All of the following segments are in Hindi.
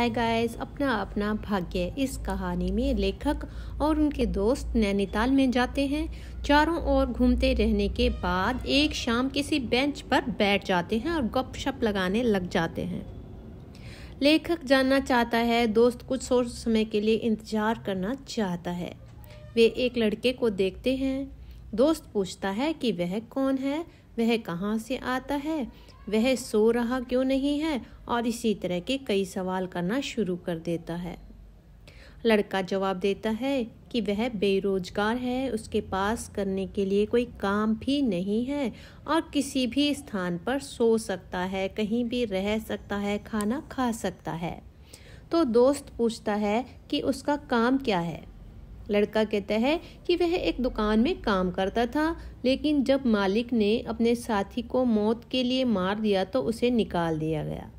हाय गाइस अपना अपना भाग्य इस कहानी में लेखक और उनके दोस्त नैनीताल में जाते हैं चारों ओर घूमते रहने के बाद एक शाम किसी बेंच पर बैठ जाते हैं और गपशप लगाने लग जाते हैं लेखक जानना चाहता है दोस्त कुछ सोच समय के लिए इंतजार करना चाहता है वे एक लड़के को देखते हैं दोस्त पूछता है कि वह कौन है वह कहाँ से आता है वह सो रहा क्यों नहीं है और इसी तरह के कई सवाल करना शुरू कर देता है लड़का जवाब देता है कि वह बेरोजगार है उसके पास करने के लिए कोई काम भी नहीं है और किसी भी स्थान पर सो सकता है कहीं भी रह सकता है खाना खा सकता है तो दोस्त पूछता है कि उसका काम क्या है लड़का कहता है कि वह एक दुकान में काम करता था लेकिन जब मालिक ने अपने साथी को मौत के लिए मार दिया तो उसे निकाल दिया गया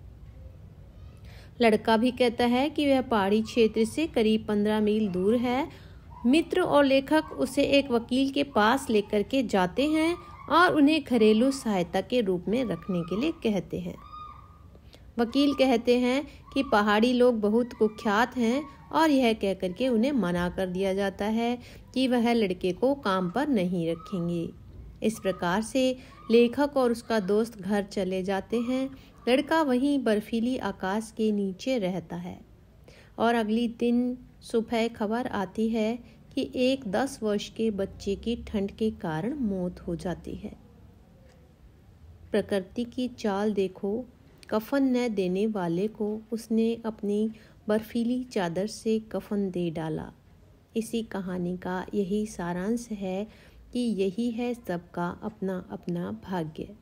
लड़का भी कहता है कि वह पहाड़ी क्षेत्र से करीब पंद्रह मील दूर है मित्र और लेखक उसे एक वकील के पास लेकर के जाते हैं और उन्हें घरेलू सहायता के रूप में रखने के लिए कहते हैं वकील कहते हैं कि पहाड़ी लोग बहुत कुख्यात हैं और यह कहकर के उन्हें मना कर दिया जाता है कि वह लड़के को काम पर नहीं रखेंगे इस प्रकार से लेखक और उसका दोस्त घर चले जाते हैं लड़का वहीं बर्फीली आकाश के नीचे रहता है और अगली दिन सुबह खबर आती है कि एक दस वर्ष के बच्चे की ठंड के कारण मौत हो जाती है प्रकृति की चाल देखो कफन न देने वाले को उसने अपनी बर्फीली चादर से कफन दे डाला इसी कहानी का यही सारांश है कि यही है सबका अपना अपना भाग्य